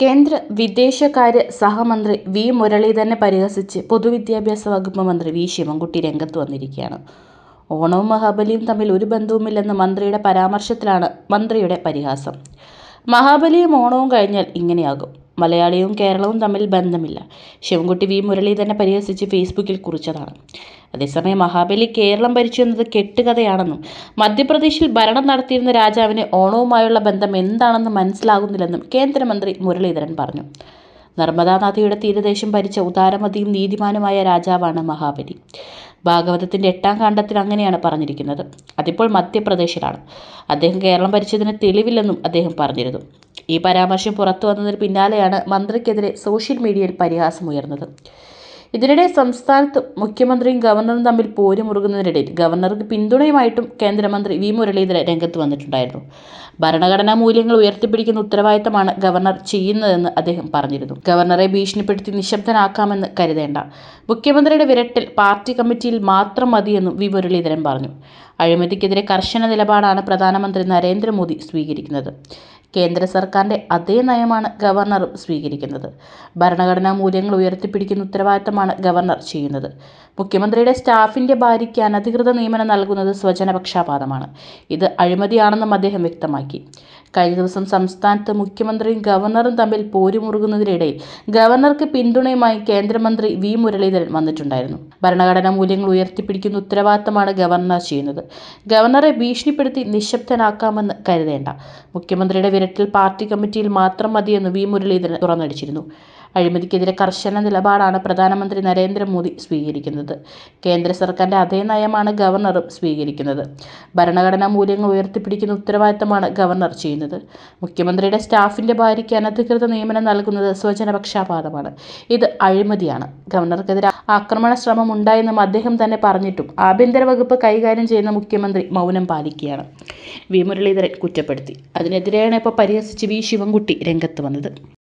കേന്ദ്ര വിദേശകാര്യ സഹമന്ത്രി വി മുരളീധരനെ പരിഹസിച്ച് പൊതുവിദ്യാഭ്യാസ വകുപ്പ് മന്ത്രി വി ശിവൻകുട്ടി രംഗത്ത് വന്നിരിക്കുകയാണ് ഓണവും മഹാബലിയും തമ്മിൽ ഒരു ബന്ധവുമില്ലെന്ന മന്ത്രിയുടെ പരാമർശത്തിലാണ് മന്ത്രിയുടെ പരിഹാസം മഹാബലിയും ഓണവും കഴിഞ്ഞാൽ ഇങ്ങനെയാകും മലയാളിയും കേരളവും തമ്മിൽ ബന്ധമില്ല ശിവൻകുട്ടി വി മുരളി തന്നെ പരിഹസിച്ച് ഫേസ്ബുക്കിൽ കുറിച്ചതാണ് അതേസമയം മഹാബലി കേരളം ഭരിച്ചു എന്നത് കെട്ടുകഥയാണെന്നും മധ്യപ്രദേശിൽ ഭരണം നടത്തിയിരുന്ന രാജാവിന് ഓണവുമായുള്ള ബന്ധം എന്താണെന്ന് മനസ്സിലാകുന്നില്ലെന്നും കേന്ദ്രമന്ത്രി മുരളീധരൻ പറഞ്ഞു നർമ്മദാ നദിയുടെ തീരദേശം ഭരിച്ച ഉദാരമതിയും നീതിമാനുമായ രാജാവാണ് മഹാബലി ഭാഗവതത്തിൻ്റെ എട്ടാം കാണ്ഡത്തിൽ അങ്ങനെയാണ് പറഞ്ഞിരിക്കുന്നത് അതിപ്പോൾ മധ്യപ്രദേശിലാണ് അദ്ദേഹം കേരളം ഭരിച്ചതിന് തെളിവില്ലെന്നും അദ്ദേഹം പറഞ്ഞിരുന്നു ഈ പരാമർശം പുറത്തു വന്നതിന് പിന്നാലെയാണ് മന്ത്രിക്കെതിരെ സോഷ്യൽ മീഡിയയിൽ പരിഹാസമുയർന്നത് ഇതിനിടെ സംസ്ഥാനത്ത് മുഖ്യമന്ത്രിയും ഗവർണറും തമ്മിൽ പോര് മുറുകുന്നതിനിടയിൽ ഗവർണർക്ക് പിന്തുണയുമായിട്ടും കേന്ദ്രമന്ത്രി വി മുരളീധരൻ രംഗത്ത് വന്നിട്ടുണ്ടായിരുന്നു ഭരണഘടനാ മൂല്യങ്ങൾ ഉയർത്തിപ്പിടിക്കുന്ന ഉത്തരവാദിത്തമാണ് ഗവർണർ ചെയ്യുന്നതെന്ന് അദ്ദേഹം പറഞ്ഞിരുന്നു ഗവർണറെ ഭീഷണിപ്പെടുത്തി നിശബ്ദനാക്കാമെന്ന് കരുതേണ്ട മുഖ്യമന്ത്രിയുടെ വിരട്ടിൽ പാർട്ടി കമ്മിറ്റിയിൽ മാത്രം മതിയെന്നും വി മുരളീധരൻ പറഞ്ഞു അഴിമതിക്കെതിരെ കർശന നിലപാടാണ് പ്രധാനമന്ത്രി നരേന്ദ്രമോദി സ്വീകരിക്കുന്നത് കേന്ദ്ര സർക്കാരിൻ്റെ അതേ നയമാണ് ഗവർണറും സ്വീകരിക്കുന്നത് ഭരണഘടനാ മൂല്യങ്ങൾ ഉയർത്തിപ്പിടിക്കുന്ന ഉത്തരവാദിത്തമാണ് ഗവർണർ ചെയ്യുന്നത് മുഖ്യമന്ത്രിയുടെ സ്റ്റാഫിൻ്റെ ഭാര്യയ്ക്ക് അനധികൃത നിയമനം നൽകുന്നത് സ്വജനപക്ഷാപാതമാണ് ഇത് അഴിമതിയാണെന്നും അദ്ദേഹം വ്യക്തമാക്കി കഴിഞ്ഞ ദിവസം സംസ്ഥാനത്ത് മുഖ്യമന്ത്രിയും ഗവർണറും തമ്മിൽ പോരുമുറുകുന്നതിനിടയിൽ ഗവർണർക്ക് പിന്തുണയുമായി കേന്ദ്രമന്ത്രി വി മുരളീധരൻ വന്നിട്ടുണ്ടായിരുന്നു ഭരണഘടനാ മൂല്യങ്ങൾ ഉയർത്തിപ്പിടിക്കുന്ന ഉത്തരവാദിത്തമാണ് ഗവർണർ ചെയ്യുന്നത് ഗവർണറെ ഭീഷണിപ്പെടുത്തി നിശബ്ദനാക്കാമെന്ന് കരുതേണ്ട മുഖ്യമന്ത്രിയുടെ വിരൽ കേരളത്തിൽ പാർട്ടി കമ്മിറ്റിയിൽ മാത്രം മതിയെന്ന് വി മുരളീധരൻ തുറന്നടിച്ചിരുന്നു അഴിമതിക്കെതിരെ കർശന നിലപാടാണ് പ്രധാനമന്ത്രി നരേന്ദ്രമോദി സ്വീകരിക്കുന്നത് കേന്ദ്ര സർക്കാരിൻ്റെ അതേ നയമാണ് ഗവർണറും സ്വീകരിക്കുന്നത് ഭരണഘടനാ മൂല്യങ്ങൾ ഉയർത്തിപ്പിടിക്കുന്ന ഉത്തരവാദിത്തമാണ് ഗവർണർ ചെയ്യുന്നത് മുഖ്യമന്ത്രിയുടെ സ്റ്റാഫിൻ്റെ ഭാര്യയ്ക്ക് അനധികൃത നിയമനം നൽകുന്നത് സ്വജനപക്ഷാപാതമാണ് ഇത് അഴിമതിയാണ് ഗവർണർക്കെതിരെ ആക്രമണ ശ്രമം ഉണ്ടായെന്നും അദ്ദേഹം തന്നെ പറഞ്ഞിട്ടും ആഭ്യന്തര വകുപ്പ് കൈകാര്യം ചെയ്യുന്ന മുഖ്യമന്ത്രി മൗനം പാലിക്കുകയാണ് വി മുരളീധരൻ കുറ്റപ്പെടുത്തി അതിനെതിരെയാണ് ഇപ്പോൾ പരിഹസിച്ച് വി ശിവൻകുട്ടി രംഗത്ത് വന്നത്